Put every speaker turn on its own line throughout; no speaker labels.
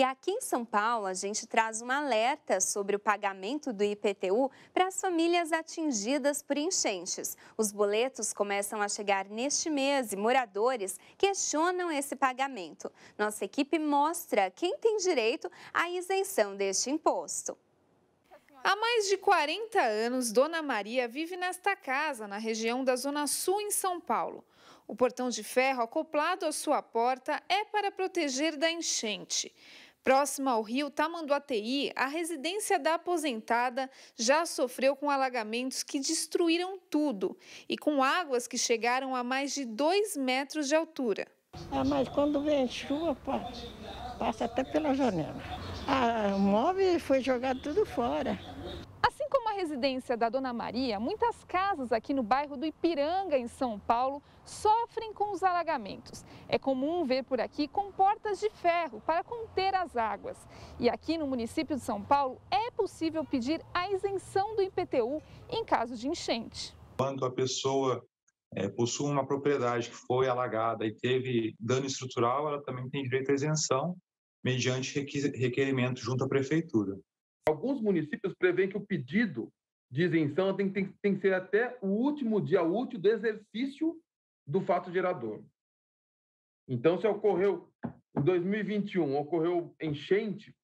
E aqui em São Paulo, a gente traz um alerta sobre o pagamento do IPTU para as famílias atingidas por enchentes. Os boletos começam a chegar neste mês e moradores questionam esse pagamento. Nossa equipe mostra quem tem direito à isenção deste imposto. Há mais de 40
anos, Dona Maria vive nesta casa, na região da Zona Sul, em São Paulo. O portão de ferro acoplado à sua porta é para proteger da enchente. Próxima ao rio Tamanduateí, a residência da aposentada já sofreu com alagamentos que destruíram tudo e com águas que chegaram a mais de 2 metros de altura. Ah, mas quando vem chuva, passa até pela
janela. Ah, o móvel foi jogado tudo fora
residência da Dona Maria, muitas casas aqui no bairro do Ipiranga, em São Paulo, sofrem com os alagamentos. É comum ver por aqui com portas de ferro para conter as águas. E aqui no município de São Paulo é possível pedir a isenção do IPTU em caso de enchente.
Quando a pessoa é, possui uma propriedade que foi alagada e teve dano estrutural, ela também tem direito à isenção mediante requerimento junto à prefeitura. Alguns municípios prevêem que o pedido de isenção tem, tem, tem que ser até o último dia útil do exercício do fato gerador. Então, se ocorreu em 2021, ocorreu enchente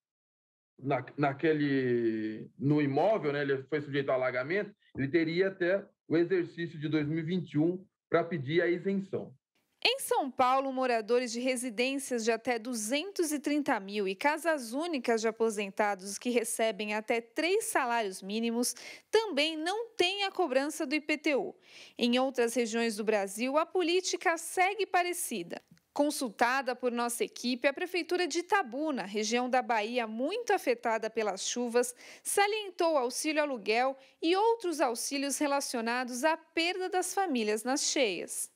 na, naquele no imóvel, né, ele foi sujeito a alagamento, ele teria até o exercício de 2021 para pedir a isenção.
Em São Paulo, moradores de residências de até 230 mil e casas únicas de aposentados que recebem até três salários mínimos também não têm a cobrança do IPTU. Em outras regiões do Brasil, a política segue parecida. Consultada por nossa equipe, a Prefeitura de Itabuna, região da Bahia muito afetada pelas chuvas, salientou auxílio aluguel e outros auxílios relacionados à perda das famílias nas cheias.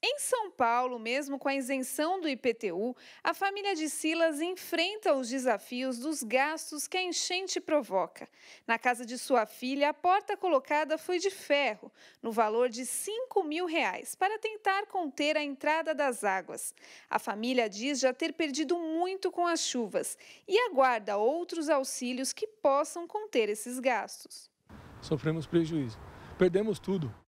Em São Paulo, mesmo com a isenção do IPTU, a família de Silas enfrenta os desafios dos gastos que a enchente provoca. Na casa de sua filha, a porta colocada foi de ferro, no valor de 5 mil reais, para tentar conter a entrada das águas. A família diz já ter perdido muito com as chuvas e aguarda outros auxílios que possam conter esses gastos.
Sofremos prejuízo. Perdemos tudo.